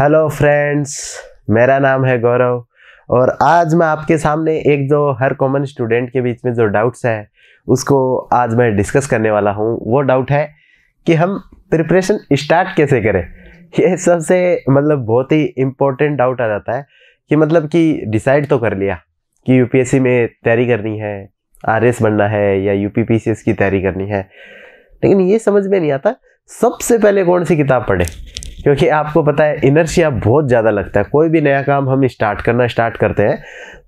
hello friends मेरा नाम है गौरव और आज मैं आपके सामने एक जो हर कॉमन स्टूडेंट के बीच में जो डाउट्स है उसको आज मैं डिस्कस करने वाला हूँ वो डाउट है कि हम प्रिपरेशन स्टार्ट कैसे करें ये सबसे मतलब बहुत ही इम्पोर्टेंट डाउट आ जाता है कि मतलब कि डिसाइड तो कर लिया कि यू में तैयारी करनी है आर बनना है या यू की तैयारी करनी है लेकिन ये समझ में नहीं आता सबसे पहले कौन सी किताब पढ़े क्योंकि आपको पता है इनर्शिया बहुत ज़्यादा लगता है कोई भी नया काम हम स्टार्ट करना स्टार्ट करते हैं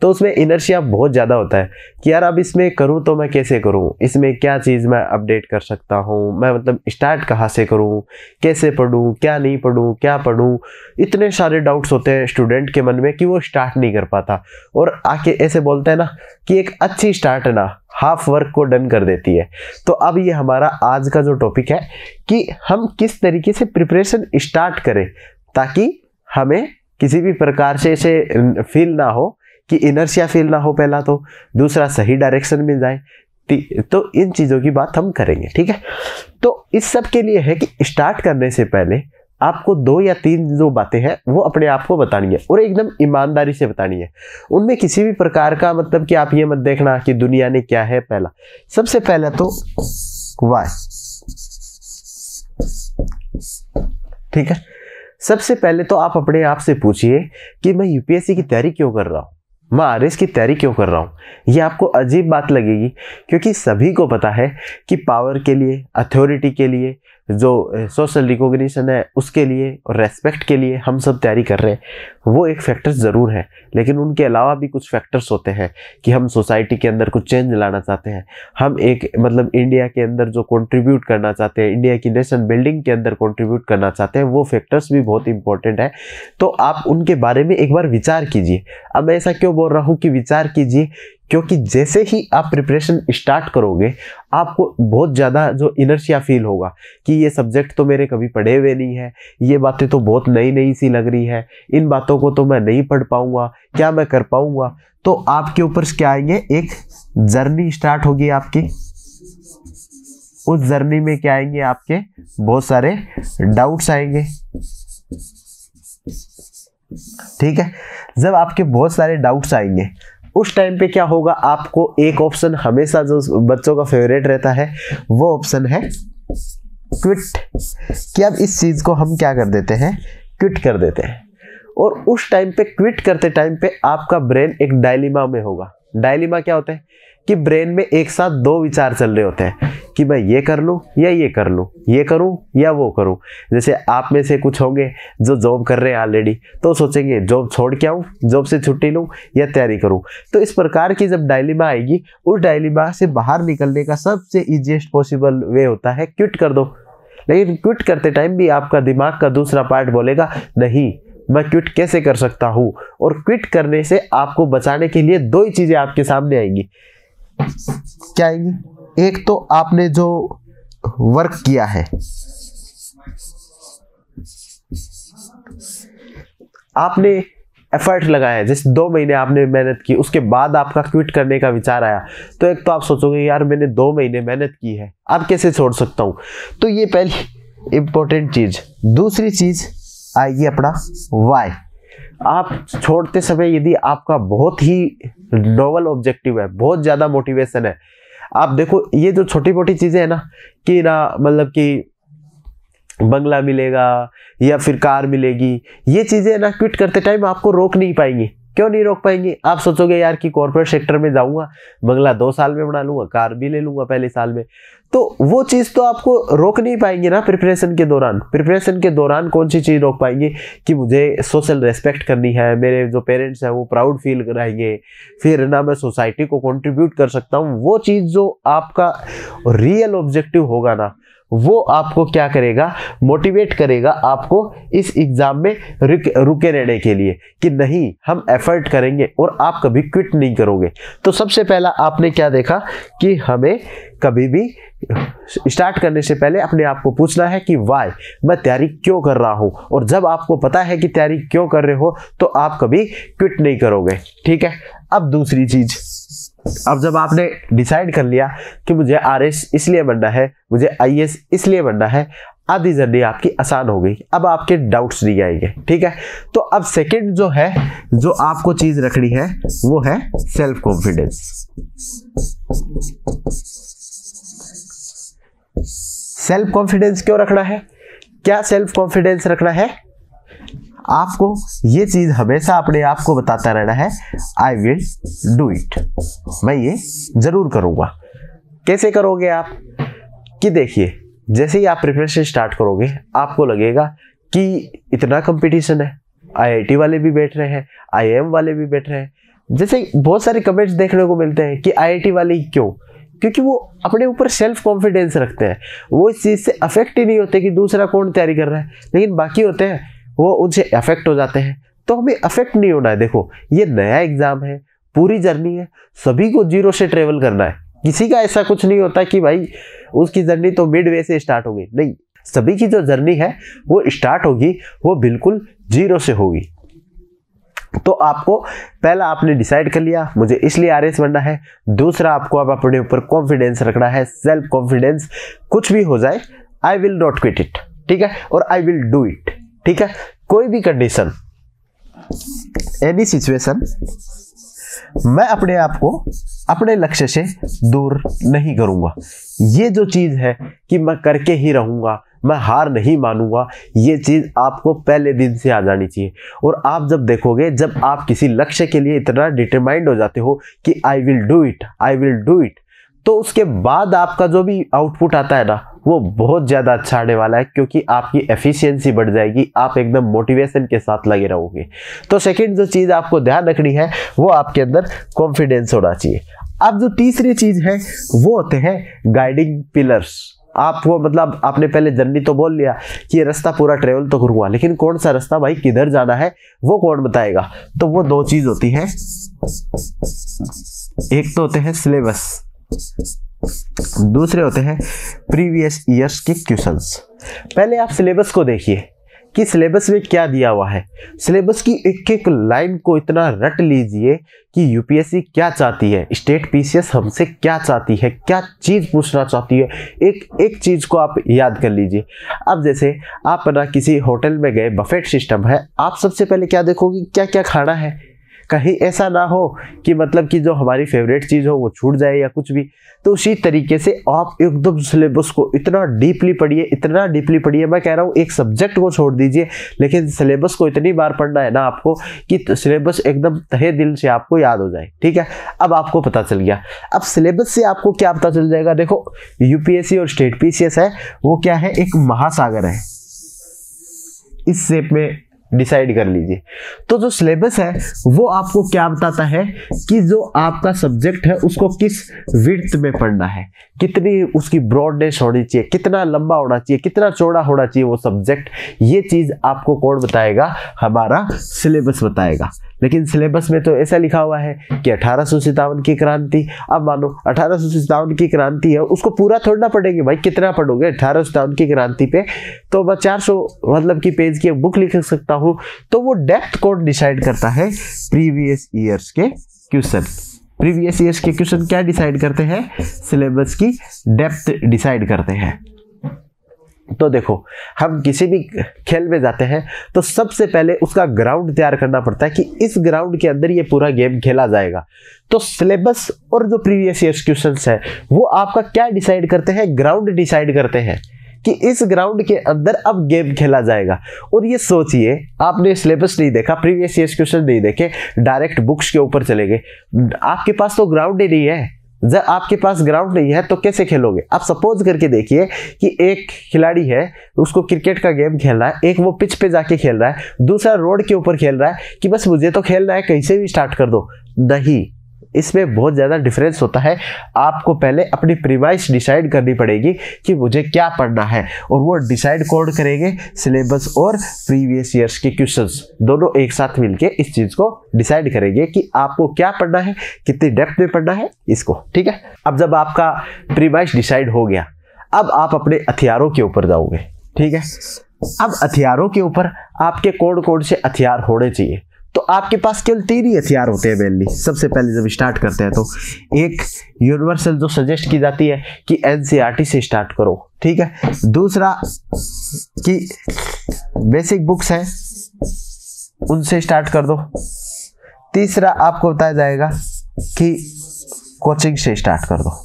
तो उसमें इनर्शिया बहुत ज़्यादा होता है कि यार अब इसमें करूँ तो मैं कैसे करूँ इसमें क्या चीज़ मैं अपडेट कर सकता हूँ मैं मतलब स्टार्ट कहाँ से करूँ कैसे पढ़ूँ क्या नहीं पढ़ूँ क्या पढ़ूँ इतने सारे डाउट्स होते हैं स्टूडेंट के मन में कि वो स्टार्ट नहीं कर पाता और आके ऐसे बोलते हैं ना कि एक अच्छी स्टार्ट है ना हाफ वर्क को डन कर देती है तो अब ये हमारा आज का जो टॉपिक है कि हम किस तरीके से प्रिपरेशन स्टार्ट करें ताकि हमें किसी भी प्रकार से इसे फील ना हो कि इनर्शिया फील ना हो पहला तो दूसरा सही डायरेक्शन मिल जाए तो इन चीज़ों की बात हम करेंगे ठीक है तो इस सब के लिए है कि स्टार्ट करने से पहले आपको दो या तीन जो बातें हैं वो अपने आप को बतानी है और एकदम ईमानदारी से बतानी है उनमें किसी भी प्रकार का मतलब कि आप ये मत देखना कि दुनिया ने क्या है पहला सबसे पहला तो वाय ठीक है सबसे पहले तो आप अपने आप से पूछिए कि मैं यूपीएससी की तैयारी क्यों कर रहा हूँ मैं आर की तैयारी क्यों कर रहा हूँ ये आपको अजीब बात लगेगी क्योंकि सभी को पता है कि पावर के लिए अथॉरिटी के लिए जो सोशल रिकोगशन है उसके लिए और रेस्पेक्ट के लिए हम सब तैयारी कर रहे हैं वो एक फैक्टर ज़रूर है लेकिन उनके अलावा भी कुछ फैक्टर्स होते हैं कि हम सोसाइटी के अंदर कुछ चेंज लाना चाहते हैं हम एक मतलब इंडिया के अंदर जो कंट्रीब्यूट करना चाहते हैं इंडिया की नेशन बिल्डिंग के अंदर कंट्रीब्यूट करना चाहते हैं वो फैक्टर्स भी बहुत इंपॉर्टेंट है तो आप उनके बारे में एक बार विचार कीजिए अब मैं ऐसा क्यों बोल रहा हूँ कि विचार कीजिए क्योंकि जैसे ही आप प्रिपरेशन स्टार्ट करोगे आपको बहुत ज़्यादा जो इनर्शिया फील होगा कि ये सब्जेक्ट तो मेरे कभी पढ़े हुए नहीं है ये बातें तो बहुत नई नई सी लग रही है इन बातों को तो मैं नहीं पढ़ पाऊँगा क्या मैं कर पाऊँगा तो आपके ऊपर क्या आएंगे एक जर्नी स्टार्ट होगी आपकी उस जर्नी में क्या आएंगे आपके बहुत सारे डाउट्स आएंगे ठीक है जब आपके बहुत सारे डाउट्स आएंगे उस टाइम पे क्या होगा आपको एक ऑप्शन हमेशा जो बच्चों का फेवरेट रहता है वो ऑप्शन है क्विट कि अब इस चीज़ को हम क्या कर देते हैं क्विट कर देते हैं और उस टाइम पे क्विट करते टाइम पे आपका ब्रेन एक डायलिमा में होगा डायलिमा क्या होता है कि ब्रेन में एक साथ दो विचार चल रहे होते हैं कि मैं ये कर लूँ या ये कर लूँ ये करूँ या वो करूँ जैसे आप में से कुछ होंगे जो जॉब कर रहे हैं ऑलरेडी तो सोचेंगे जॉब छोड़ के आऊँ जॉब से छुट्टी लूँ या तैयारी करूँ तो इस प्रकार की जब डायलिमा आएगी उस डायलिमा से बाहर निकलने का सबसे ईजिएस्ट पॉसिबल वे होता है क्विट कर दो लेकिन क्विट करते टाइम भी आपका दिमाग का दूसरा पार्ट बोलेगा नहीं मैं क्विट कैसे कर सकता हूँ और क्विट करने से आपको बचाने के लिए दो ही चीज़ें आपके सामने आएंगी क्या आएगी एक तो आपने जो वर्क किया है आपने एफर्ट लगाया जिस दो महीने आपने मेहनत की उसके बाद आपका क्विट करने का विचार आया तो एक तो आप सोचोगे यार मैंने दो महीने मेहनत की है अब कैसे छोड़ सकता हूं तो ये पहली इंपॉर्टेंट चीज़ दूसरी चीज़ आएगी अपना वाई आप छोड़ते समय यदि आपका बहुत ही नोवल ऑब्जेक्टिव है बहुत ज़्यादा मोटिवेशन है आप देखो ये जो छोटी मोटी चीज़ें हैं ना कि ना मतलब कि बंगला मिलेगा या फिर कार मिलेगी ये चीज़ें ना क्विट करते टाइम आपको रोक नहीं पाएंगी क्यों नहीं रोक पाएंगे आप सोचोगे यार कि कॉर्पोरेट सेक्टर में जाऊंगा बंगला दो साल में बना लूंगा कार भी ले लूंगा पहले साल में तो वो चीज़ तो आपको रोक नहीं पाएंगे ना प्रिपरेशन के दौरान प्रिपरेशन के दौरान कौन सी चीज़ रोक पाएंगे कि मुझे सोशल रेस्पेक्ट करनी है मेरे जो पेरेंट्स हैं वो प्राउड फील कराएंगे फिर ना मैं सोसाइटी को कंट्रीब्यूट कर सकता हूँ वो चीज़ जो आपका रियल ऑब्जेक्टिव होगा ना वो आपको क्या करेगा मोटिवेट करेगा आपको इस एग्ज़ाम में रुक रुके रहने के लिए कि नहीं हम एफर्ट करेंगे और आप कभी क्विट नहीं करोगे तो सबसे पहला आपने क्या देखा कि हमें कभी भी स्टार्ट करने से पहले अपने आप को पूछना है कि वाई मैं तैयारी क्यों कर रहा हूं और जब आपको पता है कि तैयारी क्यों कर रहे हो तो आप कभी क्विट नहीं करोगे ठीक है अब दूसरी चीज़ अब जब आपने डिसाइड कर लिया कि मुझे आर इसलिए बनना है मुझे आई इसलिए बनना है आधी जर्नी आपकी आसान हो गई अब आपके डाउट्स नहीं आएंगे ठीक है तो अब सेकेंड जो है जो आपको चीज रखनी है वो है सेल्फ कॉन्फिडेंस सेल्फ कॉन्फिडेंस क्यों रखना है क्या सेल्फ कॉन्फिडेंस रखना है आपको ये चीज़ हमेशा अपने आप को बताता रहना है आई विल डू इट मैं ये ज़रूर करूंगा कैसे करोगे आप कि देखिए जैसे ही आप प्रिपरेशन स्टार्ट करोगे आपको लगेगा कि इतना कंपटीशन है आईआईटी वाले भी बैठ रहे हैं आईएम वाले भी बैठ रहे हैं जैसे बहुत सारे कमेंट्स देखने को मिलते हैं कि आईआईटी वाले क्यों क्योंकि वो अपने ऊपर सेल्फ कॉन्फिडेंस रखते हैं वो इस चीज़ से अफेक्ट ही नहीं होते कि दूसरा कौन तैयारी कर रहा है लेकिन बाकी होते हैं वो उनसे अफेक्ट हो जाते हैं तो हमें अफेक्ट नहीं होना है देखो ये नया एग्ज़ाम है पूरी जर्नी है सभी को जीरो से ट्रेवल करना है किसी का ऐसा कुछ नहीं होता कि भाई उसकी जर्नी तो मिड वे से स्टार्ट होगी नहीं सभी की जो जर्नी है वो स्टार्ट होगी वो बिल्कुल जीरो से होगी तो आपको पहला आपने डिसाइड कर लिया मुझे इसलिए आर बनना है दूसरा आपको आप अपने ऊपर कॉन्फिडेंस रखना है सेल्फ कॉन्फिडेंस कुछ भी हो जाए I will not quit it ठीक है और आई विल डू इट ठीक है कोई भी कंडीशन एनी सिचुएशन मैं अपने आप को अपने लक्ष्य से दूर नहीं करूंगा ये जो चीज़ है कि मैं करके ही रहूंगा मैं हार नहीं मानूंगा ये चीज़ आपको पहले दिन से आ जानी चाहिए और आप जब देखोगे जब आप किसी लक्ष्य के लिए इतना डिटरमाइंड हो जाते हो कि I will do it I will do it तो उसके बाद आपका जो भी आउटपुट आता है ना वो बहुत ज़्यादा अच्छा आने वाला है क्योंकि आपकी एफिशिएंसी बढ़ जाएगी आप एकदम मोटिवेशन के साथ लगे रहोगे तो सेकंड जो चीज़ आपको ध्यान रखनी है वो आपके अंदर कॉन्फिडेंस होना चाहिए अब जो तीसरी चीज़ है वो होते हैं गाइडिंग पिलर्स आप वो मतलब आपने पहले जर्नी तो बोल लिया कि ये रास्ता पूरा ट्रेवल तो करूँगा लेकिन कौन सा रास्ता भाई किधर जाना है वो कौन बताएगा तो वो दो चीज़ होती है एक तो होते हैं सिलेबस दूसरे होते हैं प्रीवियस ईयर्स के क्वेश्चंस पहले आप सिलेबस को देखिए कि सिलेबस में क्या दिया हुआ है सिलेबस की एक एक लाइन को इतना रट लीजिए कि यूपीएससी क्या चाहती है स्टेट पीसीएस हमसे क्या चाहती है क्या चीज़ पूछना चाहती है एक एक चीज़ को आप याद कर लीजिए अब जैसे आप ना किसी होटल में गए बफेट सिस्टम है आप सबसे पहले क्या देखोगे क्या क्या खाना है कहीं ऐसा ना हो कि मतलब कि जो हमारी फेवरेट चीज़ हो वो छूट जाए या कुछ भी तो उसी तरीके से आप एकदम सिलेबस को इतना डीपली पढ़िए इतना डीपली पढ़िए मैं कह रहा हूँ एक सब्जेक्ट को छोड़ दीजिए लेकिन सिलेबस को इतनी बार पढ़ना है ना आपको कि सिलेबस एकदम तहे दिल से आपको याद हो जाए ठीक है अब आपको पता चल गया अब सिलेबस से आपको क्या पता चल जाएगा देखो यू और स्टेट पी है वो क्या है एक महासागर है इस शेप में डिसाइड कर लीजिए तो जो सिलेबस है वो आपको क्या बताता है कि जो आपका सब्जेक्ट है उसको किस विर्थ में पढ़ना है कितनी उसकी ब्रॉडनेस होनी चाहिए कितना लंबा होना चाहिए कितना चौड़ा होना चाहिए वो सब्जेक्ट ये चीज़ आपको कौन बताएगा हमारा सिलेबस बताएगा लेकिन सिलेबस में तो ऐसा लिखा हुआ है कि अठारह की क्रांति अब मानो अठारह की क्रांति है उसको पूरा थोड़ना पड़ेगी भाई कितना पढ़ोगे अठारह की क्रांति पे तो मैं चार मतलब कि पेज की बुक लिख सकता हूँ तो वो डेप्थ कौन डिसाइड करता है प्रीवियस ईयर्स के क्वेश्चन प्रीवियस ईयर्स के क्वेश्चन क्या डिसाइड करते हैं सिलेबस की डेप्थ डिसाइड करते हैं तो देखो हम किसी भी खेल में जाते हैं तो सबसे पहले उसका ग्राउंड तैयार करना पड़ता है कि इस ग्राउंड के अंदर ये पूरा गेम खेला जाएगा तो सिलेबस और जो प्रीवियस ईयर क्वेश्चन है वो आपका क्या डिसाइड करते हैं ग्राउंड डिसाइड करते हैं कि इस ग्राउंड के अंदर अब गेम खेला जाएगा और ये सोचिए आपने सिलेबस नहीं देखा प्रीवियस ईयर क्वेश्चन नहीं देखे डायरेक्ट बुक्स के ऊपर चले गए आपके पास तो ग्राउंड ही नहीं है जब आपके पास ग्राउंड नहीं है तो कैसे खेलोगे आप सपोज करके देखिए कि एक खिलाड़ी है उसको क्रिकेट का गेम खेलना है एक वो पिच पे जाके खेल रहा है दूसरा रोड के ऊपर खेल रहा है कि बस मुझे तो खेलना है कहीं से भी स्टार्ट कर दो नहीं इसमें बहुत ज़्यादा डिफरेंस होता है आपको पहले अपनी प्रीवाइस डिसाइड करनी पड़ेगी कि मुझे क्या पढ़ना है और वो डिसाइड कौन करेंगे सिलेबस और प्रीवियस ईयर्स के क्वेश्चन दोनों एक साथ मिलकर इस चीज़ को डिसाइड करेंगे कि आपको क्या पढ़ना है कितनी डेप्थ में पढ़ना है इसको ठीक है अब जब आपका प्रीवाइस डिसाइड हो गया अब आप अपने हथियारों के ऊपर जाओगे ठीक है अब हथियारों के ऊपर आपके कौन कौन से हथियार होने चाहिए तो आपके पास केवल तीन ही हथियार होते हैं मेनली सबसे पहले जब स्टार्ट करते हैं तो एक यूनिवर्सल जो सजेस्ट की जाती है कि एनसीईआरटी e से स्टार्ट करो ठीक है दूसरा कि बेसिक बुक्स हैं उनसे स्टार्ट कर दो तीसरा आपको बताया जाएगा कि कोचिंग से स्टार्ट कर दो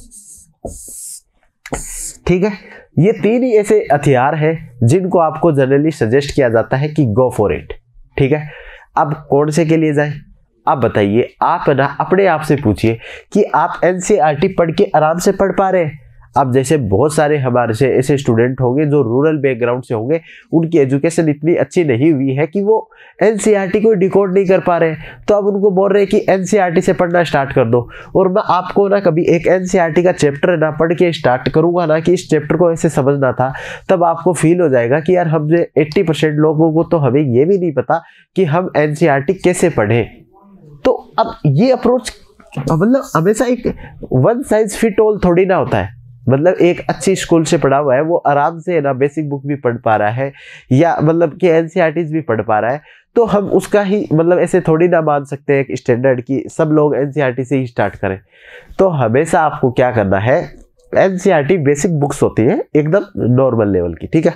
ठीक है ये तीन ही ऐसे हथियार हैं जिनको आपको जनरली सजेस्ट किया जाता है कि गो फॉर इट ठीक है अब कौन से के लिए जाए आप बताइए आप ना अपने आप से पूछिए कि आप एनसीईआरटी पढ़ के आराम से पढ़ पा रहे हैं अब जैसे बहुत सारे हमारे से ऐसे स्टूडेंट होंगे जो रूरल बैकग्राउंड से होंगे उनकी एजुकेशन इतनी अच्छी नहीं हुई है कि वो एन e को डिकोड नहीं कर पा रहे तो अब उनको बोल रहे हैं कि एन e से पढ़ना स्टार्ट कर दो और मैं आपको ना कभी एक एन e का चैप्टर ना पढ़ के स्टार्ट करूँगा ना कि इस चैप्टर को ऐसे समझना था तब आपको फील हो जाएगा कि यार हमने एट्टी परसेंट लोगों को तो हमें ये भी नहीं पता कि हम एन कैसे पढ़ें तो अब ये अप्रोच मतलब हमेशा एक वन साइज फिट ऑल थोड़ी ना होता है मतलब एक अच्छे स्कूल से पढ़ा हुआ है वो आराम से है ना बेसिक बुक भी पढ़ पा रहा है या मतलब कि एन e भी पढ़ पा रहा है तो हम उसका ही मतलब ऐसे थोड़ी ना मान सकते हैं एक स्टैंडर्ड की सब लोग एन e से ही स्टार्ट करें तो हमेशा आपको क्या करना है एन बेसिक बुक्स होती है एकदम नॉर्मल लेवल की ठीक है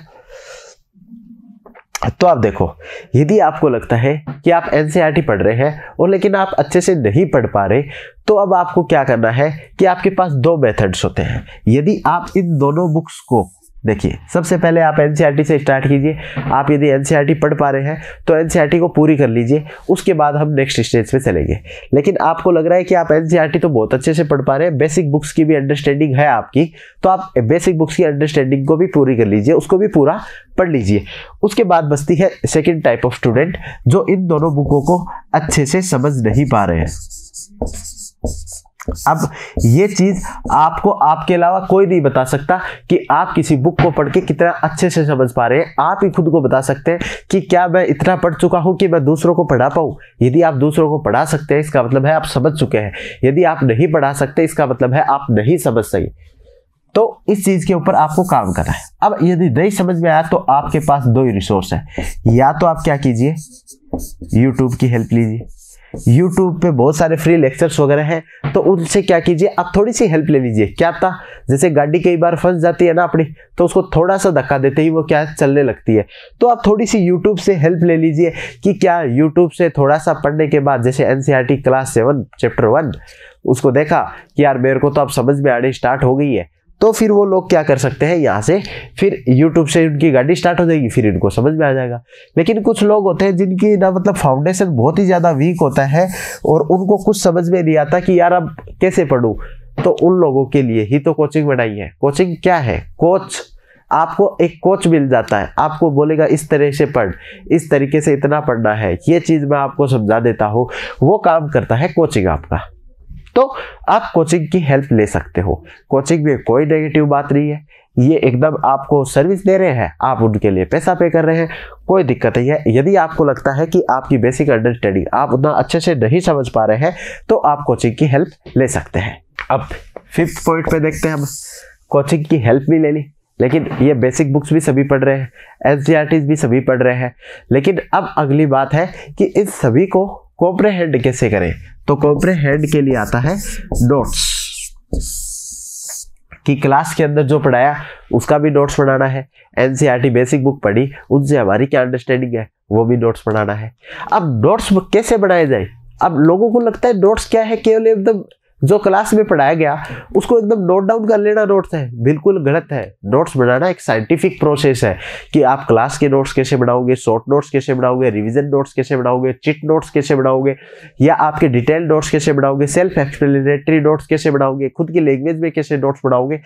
तो आप देखो यदि आपको लगता है कि आप एन e पढ़ रहे हैं और लेकिन आप अच्छे से नहीं पढ़ पा रहे तो अब आपको क्या करना है कि आपके पास दो मेथड्स होते हैं यदि आप इन दोनों बुक्स को देखिए सबसे पहले आप एन e से स्टार्ट कीजिए आप यदि एन e पढ़ पा रहे हैं तो एन e को पूरी कर लीजिए उसके बाद हम नेक्स्ट स्टेज पे चलेंगे लेकिन आपको लग रहा है कि आप एन तो बहुत अच्छे से पढ़ पा रहे हैं बेसिक बुक्स की भी अंडरस्टैंडिंग है आपकी तो आप बेसिक बुक्स की अंडरस्टैंडिंग को भी पूरी कर लीजिए उसको भी पूरा पढ़ लीजिए उसके बाद बचती है सेकेंड टाइप ऑफ स्टूडेंट जो इन दोनों बुकों को अच्छे से समझ नहीं पा रहे हैं अब ये चीज़ आपको आपके अलावा कोई नहीं बता सकता कि आप किसी बुक को पढ़ के कितना अच्छे से समझ पा रहे हैं आप ही खुद को बता सकते हैं कि क्या मैं इतना पढ़ चुका हूं कि मैं दूसरों को पढ़ा पाऊं यदि आप दूसरों को पढ़ा सकते हैं इसका मतलब है आप समझ चुके हैं यदि आप नहीं पढ़ा सकते इसका मतलब है आप नहीं समझ सके तो इस चीज़ के ऊपर आपको काम करना है अब यदि नहीं समझ में आया तो आपके पास दो ही रिसोर्स है या तो आप क्या कीजिए यूट्यूब की हेल्प लीजिए यूट्यूब पे बहुत सारे फ्री लेक्चर्स वगैरह हैं तो उनसे क्या कीजिए आप थोड़ी सी हेल्प ले लीजिए क्या था जैसे गाड़ी कई बार फंस जाती है ना अपनी तो उसको थोड़ा सा धक्का देते ही वो क्या चलने लगती है तो आप थोड़ी सी यूट्यूब से हेल्प ले लीजिए कि क्या यूट्यूब से थोड़ा सा पढ़ने के बाद जैसे एन क्लास सेवन चैप्टर वन उसको देखा कि यार मेरे को तो अब समझ में आने स्टार्ट हो गई है तो फिर वो लोग क्या कर सकते हैं यहाँ से फिर यूट्यूब से उनकी गाड़ी स्टार्ट हो जाएगी फिर इनको समझ में आ जाएगा लेकिन कुछ लोग होते हैं जिनकी ना मतलब फाउंडेशन बहुत ही ज़्यादा वीक होता है और उनको कुछ समझ में नहीं आता कि यार अब कैसे पढ़ूँ तो उन लोगों के लिए ही तो कोचिंग बनाई है कोचिंग क्या है कोच आपको एक कोच मिल जाता है आपको बोलेगा इस तरह से पढ़ इस तरीके से इतना पढ़ना है ये चीज़ मैं आपको समझा देता हूँ वो काम करता है कोचिंग आपका तो आप कोचिंग की हेल्प ले सकते हो कोचिंग में कोई नेगेटिव बात नहीं है ये एकदम आपको सर्विस दे रहे हैं आप उनके लिए पैसा पे कर रहे हैं कोई दिक्कत नहीं है यदि आपको लगता है कि आपकी बेसिक अंडरस्टैंडिंग आप उतना अच्छे से नहीं समझ पा रहे हैं तो आप कोचिंग की हेल्प ले सकते हैं अब फिफ्थ पॉइंट पे देखते हैं हम कोचिंग की हेल्प भी ले ली लेकिन ये बेसिक बुक्स भी सभी पढ़ रहे हैं एस e भी सभी पढ़ रहे हैं लेकिन अब अगली बात है कि इस सभी को कॉम्प्रेहेंड कैसे करें तो कॉपरे हेड के लिए आता है डॉट्स कि क्लास के अंदर जो पढ़ाया उसका भी डॉट्स बनाना है एनसीईआरटी बेसिक बुक पढ़ी उनसे हमारी क्या अंडरस्टैंडिंग है वो भी डॉट्स बनाना है अब डॉट्स कैसे बनाए जाए अब लोगों को लगता है डॉट्स क्या है केवल एकदम जो क्लास में पढ़ाया गया उसको एकदम नोट डाउन कर लेना नोट्स है बिल्कुल गलत है नोट्स बनाना एक साइंटिफिक प्रोसेस है कि आप क्लास के नोट्स कैसे बनाओगे शॉर्ट नोट्स कैसे बनाओगे रिविजन नोट्स कैसे बनाओगे चिट नोट्स कैसे बनाओगे या आपके डिटेल नोट्स कैसे बनाओगे सेल्फ एक्सप्लेनेटरी नोट्स कैसे बनाओगे खुद की लैंग्वेज में कैसे नोट्स बनाओगे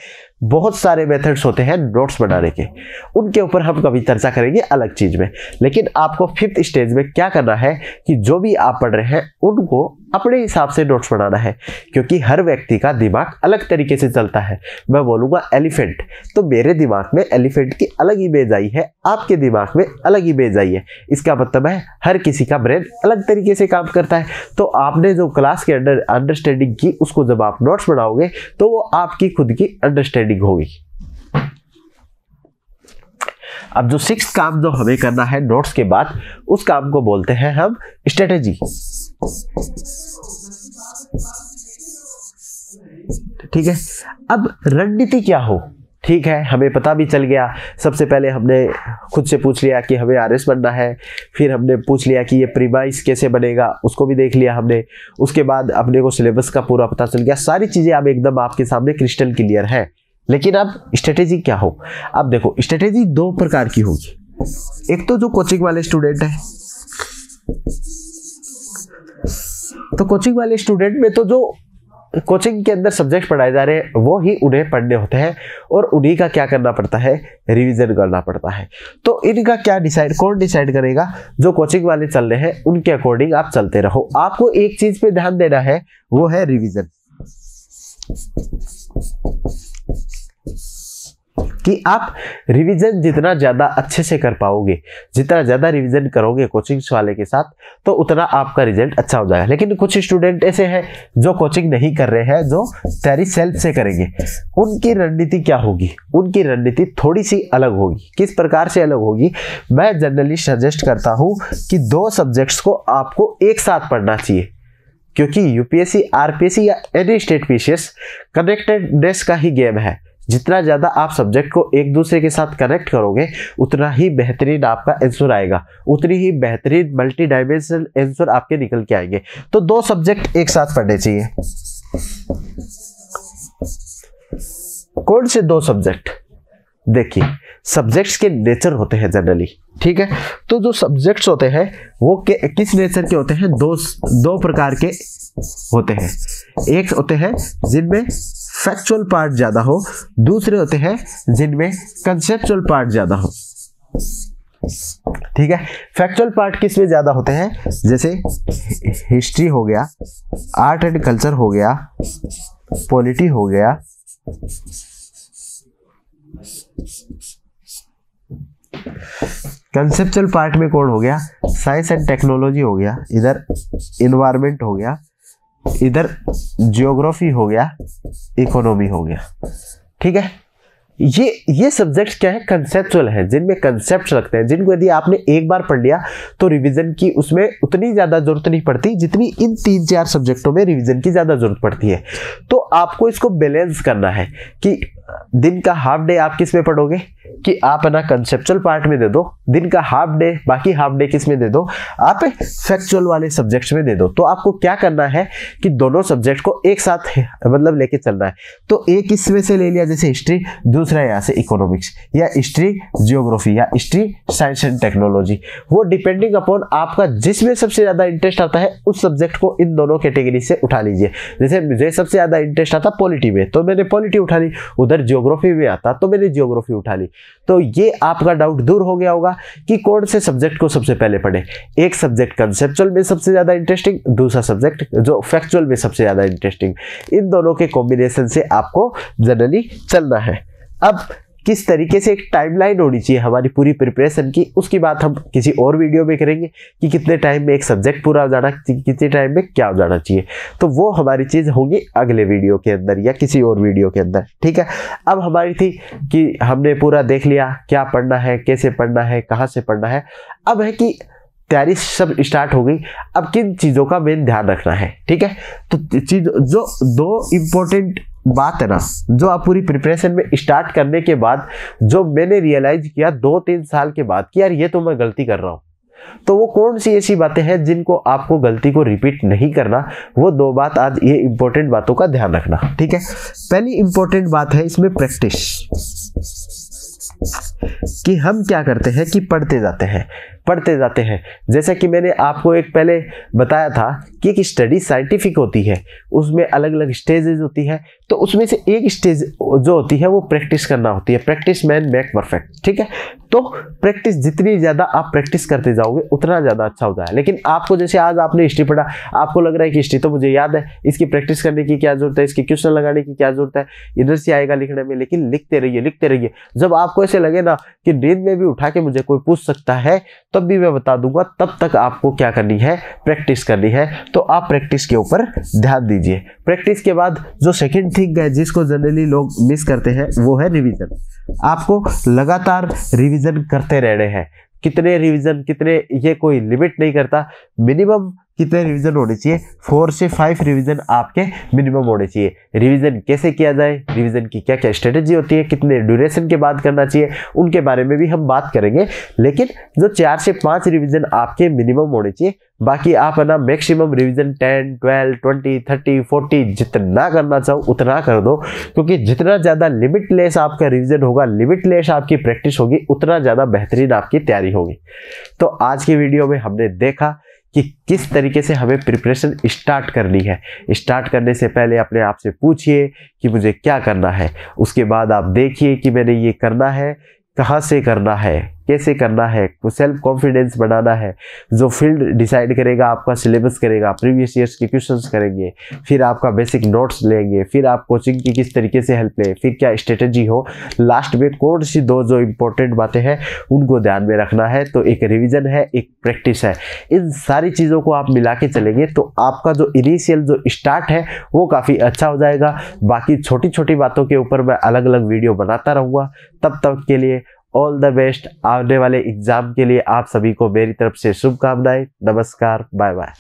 बहुत सारे मेथड्स होते हैं नोट्स बनाने के उनके ऊपर हम कभी चर्चा करेंगे अलग चीज़ में लेकिन आपको फिफ्थ स्टेज में क्या करना है कि जो भी आप पढ़ रहे हैं उनको अपने हिसाब से नोट्स बनाना है क्योंकि हर व्यक्ति का दिमाग अलग तरीके से चलता है मैं बोलूँगा एलिफेंट तो मेरे दिमाग में एलिफेंट की अलग इमेज आई है आपके दिमाग में अलग इमेज आई है इसका मतलब है हर किसी का ब्रेन अलग तरीके से काम करता है तो आपने जो क्लास के अंडर अंडरस्टैंडिंग की उसको जब आप नोट्स बनाओगे तो वो आपकी खुद की अंडरस्टैंडिंग होगी अब जो सिक्स काम जो हमें करना है नोट्स के बाद उस काम को बोलते हैं हम स्ट्रेटेजी ठीक है अब रणनीति क्या हो ठीक है हमें पता भी चल गया सबसे पहले हमने खुद से पूछ लिया कि हमें आरएस बनना है फिर हमने पूछ लिया कि ये प्रीमाइस कैसे बनेगा उसको भी देख लिया हमने उसके बाद अपने को सिलेबस का पूरा पता चल गया सारी चीज़ें अब एकदम आपके सामने क्रिस्टल क्लियर है लेकिन अब स्ट्रेटेजी क्या हो अब देखो स्ट्रेटेजी दो प्रकार की होगी एक तो जो कोचिंग वाले स्टूडेंट हैं तो कोचिंग वाले स्टूडेंट में तो जो कोचिंग के अंदर सब्जेक्ट पढ़ाए जा रहे हैं वो ही उन्हें पढ़ने होते हैं और उन्हीं का क्या करना पड़ता है रिवीजन करना पड़ता है तो इनका क्या डिसाइड कौन डिसाइड करेगा जो कोचिंग वाले चल रहे हैं उनके अकॉर्डिंग आप चलते रहो आपको एक चीज पे ध्यान देना है वो है रिवीजन कि आप रिवीजन जितना ज़्यादा अच्छे से कर पाओगे जितना ज़्यादा रिवीजन करोगे कोचिंग्स वाले के साथ तो उतना आपका रिजल्ट अच्छा हो जाएगा लेकिन कुछ स्टूडेंट ऐसे हैं जो कोचिंग नहीं कर रहे हैं जो तैयारी सेल्फ से करेंगे उनकी रणनीति क्या होगी उनकी रणनीति थोड़ी सी अलग होगी किस प्रकार से अलग होगी मैं जनरली सजेस्ट करता हूँ कि दो सब्जेक्ट्स को आपको एक साथ पढ़ना चाहिए क्योंकि यूपीएससी आरपीएससी या एनी स्टेट पीसीएस कनेक्टेडनेस का ही गेम है जितना ज़्यादा आप सब्जेक्ट को एक दूसरे के साथ कनेक्ट करोगे उतना ही बेहतरीन आपका आंसर आएगा उतनी ही बेहतरीन मल्टी डायमेंशनल आंसर आपके निकल के आएंगे तो दो सब्जेक्ट एक साथ पढ़ने चाहिए कौन से दो सब्जेक्ट देखिए सब्जेक्ट्स के नेचर होते हैं जनरली ठीक है तो जो सब्जेक्ट्स होते हैं वो के, किस नेचर के होते हैं दो दो प्रकार के होते हैं एक होते हैं जिनमें फैक्चुअल पार्ट ज़्यादा हो दूसरे होते हैं जिनमें कंसेप्चुअल पार्ट ज़्यादा हो ठीक है फैक्चुअल पार्ट किस में ज़्यादा होते हैं जैसे हिस्ट्री हो गया आर्ट एंड कल्चर हो गया पॉलिटी हो गया कंसेप्चुअल पार्ट में कौन हो गया साइंस एंड टेक्नोलॉजी हो गया इधर इन्वायरमेंट हो गया इधर जियोग्राफी हो गया इकोनॉमी हो गया ठीक है ये ये सब्जेक्ट्स क्या है कंसेप्चुअल है जिनमें कंसेप्ट रखते हैं जिनको यदि आपने एक बार पढ़ लिया तो रिवीजन की उसमें उतनी ज़्यादा ज़रूरत नहीं पड़ती जितनी इन तीन चार सब्जेक्टों में रिवीजन की ज़्यादा ज़रूरत पड़ती है तो आपको इसको बैलेंस करना है कि दिन का हाफ डे आप किस में पढ़ोगे कि आप ना कंसेप्चुअल पार्ट में दे दो दिन का हाफ डे बाकी हाफ डे किस में दे दो आप फैक्चुअल वाले सब्जेक्ट्स में दे दो तो आपको क्या करना है कि दोनों सब्जेक्ट को एक साथ मतलब लेके चलना है तो एक इसमें से ले लिया जैसे हिस्ट्री दूसरा यहाँ से इकोनॉमिक्स या हिस्ट्री जियोग्राफी या हिस्ट्री साइंस एंड टेक्नोलॉजी वो डिपेंडिंग अपॉन आपका जिसमें सबसे ज़्यादा इंटरेस्ट आता है उस सब्जेक्ट को इन दोनों कैटेगरी से उठा लीजिए जैसे मुझे सबसे ज़्यादा इंटरेस्ट आता पॉलिटी में तो मैंने पॉलिटी उठा ली उधर जियोग्राफी में आता तो मैंने जियोग्राफी उठा ली तो ये आपका डाउट दूर हो गया होगा कि कौन से सब्जेक्ट को सबसे पहले पढ़े एक सब्जेक्ट कंसेप्चुअल में सबसे ज़्यादा इंटरेस्टिंग दूसरा सब्जेक्ट जो फैक्चुअल में सबसे ज़्यादा इंटरेस्टिंग इन दोनों के कॉम्बिनेशन से आपको जनरली चलना है अब किस तरीके से एक टाइमलाइन होनी चाहिए हमारी पूरी प्रिपरेशन की उसकी बात हम किसी और वीडियो में करेंगे कि कितने टाइम में एक सब्जेक्ट पूरा हो जाना कितने टाइम में क्या हो जाना चाहिए तो वो हमारी चीज़ होगी अगले वीडियो के अंदर या किसी और वीडियो के अंदर ठीक है अब हमारी थी कि हमने पूरा देख लिया क्या पढ़ना है कैसे पढ़ना है कहाँ से पढ़ना है अब है कि तैयारी सब स्टार्ट हो गई अब किन चीज़ों का मेन ध्यान रखना है ठीक है तो चीज जो दो इम्पोर्टेंट बात है ना जो आप पूरी प्रिपरेशन में स्टार्ट करने के बाद जो मैंने रियलाइज किया दो तीन साल के बाद कि यार ये तो मैं गलती कर रहा हूँ तो वो कौन सी ऐसी बातें हैं जिनको आपको गलती को रिपीट नहीं करना वो दो बात आज ये इंपॉर्टेंट बातों का ध्यान रखना ठीक है पहली इंपॉर्टेंट बात है इसमें प्रैक्टिस कि हम क्या करते हैं कि पढ़ते जाते हैं पढ़ते जाते हैं जैसा कि मैंने आपको एक पहले बताया था कि एक स्टडी साइंटिफिक होती है उसमें अलग अलग स्टेजेज होती है तो उसमें से एक स्टेज जो होती है वो प्रैक्टिस करना होती है प्रैक्टिस मैन मेक परफेक्ट ठीक है तो प्रैक्टिस जितनी ज़्यादा आप प्रैक्टिस करते जाओगे उतना ज़्यादा अच्छा होता है लेकिन आपको जैसे आज आपने हिस्ट्री पढ़ा आपको लग रहा है कि हिस्ट्री तो मुझे याद है इसकी प्रैक्टिस करने की क्या जरूरत है इसके क्वेश्चन लगाने की क्या जरूरत है इधर से आएगा लिखने में लेकिन लिखते रहिए लिखते रहिए जब आपको ऐसे लगे ना कि नींद में भी उठा के मुझे कोई पूछ सकता है तब भी मैं बता दूंगा तब तक आपको क्या करनी है प्रैक्टिस करनी है तो आप प्रैक्टिस के ऊपर ध्यान दीजिए प्रैक्टिस के बाद जो सेकेंड थिंग है जिसको जनरली लोग मिस करते हैं वो है रिविज़न आपको लगातार रिविज़न करते रहने हैं कितने रिवीजन कितने ये कोई लिमिट नहीं करता मिनिमम कितने रिवीजन होने चाहिए फोर से फाइव रिवीजन आपके मिनिमम होने चाहिए रिवीजन कैसे किया जाए रिवीजन की क्या क्या स्ट्रेटेजी होती है कितने ड्यूरेशन के बाद करना चाहिए उनके बारे में भी हम बात करेंगे लेकिन जो चार से पाँच रिवीजन आपके मिनिमम होने चाहिए बाकी आप है ना maximum revision ten twelve twenty thirty forty जितना करना चाहो उतना कर दो क्योंकि जितना ज़्यादा लिमिटलेस आपका रिवीजन होगा लिमिटलेस आपकी प्रैक्टिस होगी उतना ज़्यादा बेहतरीन आपकी तैयारी होगी तो आज की वीडियो में हमने देखा कि किस तरीके से हमें प्रिपरेशन स्टार्ट करनी है स्टार्ट करने से पहले अपने आप से पूछिए कि मुझे क्या करना है उसके बाद आप देखिए कि मैंने ये करना है कहाँ से करना है कैसे करना है सेल्फ कॉन्फिडेंस बनाना है जो फील्ड डिसाइड करेगा आपका सिलेबस करेगा प्रीवियस ईयर्स के क्वेश्चंस करेंगे फिर आपका बेसिक नोट्स लेंगे फिर आप कोचिंग की किस तरीके से हेल्प लें फिर क्या स्ट्रेटेजी हो लास्ट में कौन सी दो जो इंपॉर्टेंट बातें हैं उनको ध्यान में रखना है तो एक रिविजन है एक प्रैक्टिस है इन सारी चीज़ों को आप मिला के चलेंगे तो आपका जो इनिशियल जो स्टार्ट है वो काफ़ी अच्छा हो जाएगा बाकी छोटी छोटी बातों के ऊपर मैं अलग अलग वीडियो बनाता रहूँगा तब तक के लिए ऑल द बेस्ट आने वाले एग्जाम के लिए आप सभी को मेरी तरफ से शुभकामनाएं नमस्कार बाय बाय